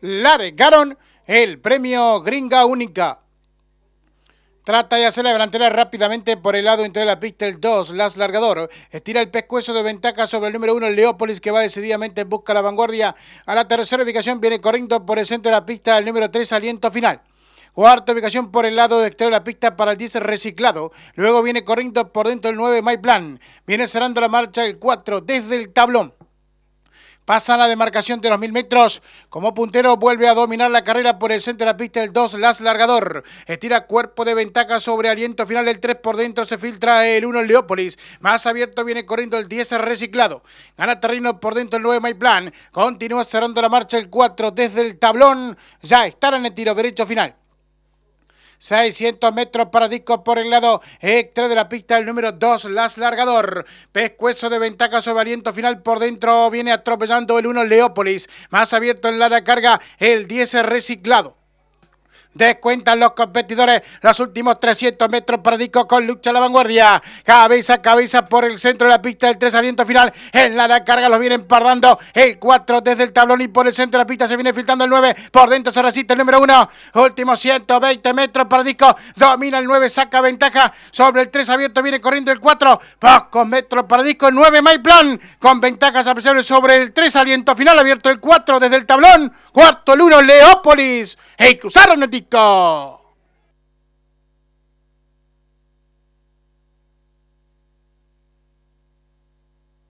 largaron el premio Gringa Única. Trata de hacer la delantera rápidamente por el lado interior de la pista el 2, Las Largador. Estira el pescuezo de ventaja sobre el número 1, Leópolis, que va decididamente en busca la vanguardia. A la tercera ubicación viene corriendo por el centro de la pista el número 3, Aliento Final. Cuarta ubicación por el lado exterior de la pista para el 10 reciclado. Luego viene corriendo por dentro el 9 My Plan. Viene cerrando la marcha el 4 desde el tablón. Pasa la demarcación de los mil metros. Como puntero vuelve a dominar la carrera por el centro de la pista el 2, Las Largador. Estira cuerpo de ventaja sobre aliento final el 3 por dentro. Se filtra el 1 Leópolis. Más abierto viene corriendo el 10 reciclado. Gana terreno por dentro el 9 Mayplan. Continúa cerrando la marcha el 4 desde el tablón. Ya estará en el tiro derecho final. 600 metros para disco por el lado extra de la pista, el número 2, Las Largador. Pescuezo de ventaja sobre aliento final por dentro, viene atropellando el 1 Leópolis. Más abierto en la carga, el 10 reciclado. Descuentan los competidores los últimos 300 metros para Disco con lucha a la vanguardia. Cabeza a cabeza por el centro de la pista del 3 aliento final. En la carga los vienen pardando el 4 desde el tablón y por el centro de la pista se viene filtrando el 9. Por dentro se resiste el número 1. Últimos 120 metros para Disco. Domina el 9, saca ventaja sobre el 3 abierto. Viene corriendo el 4. Pocos metros para Disco. 9 plan con ventajas apreciables sobre el 3 aliento final. Abierto el 4 desde el tablón. Cuarto el 1 Leópolis. Y cruzaron el リカ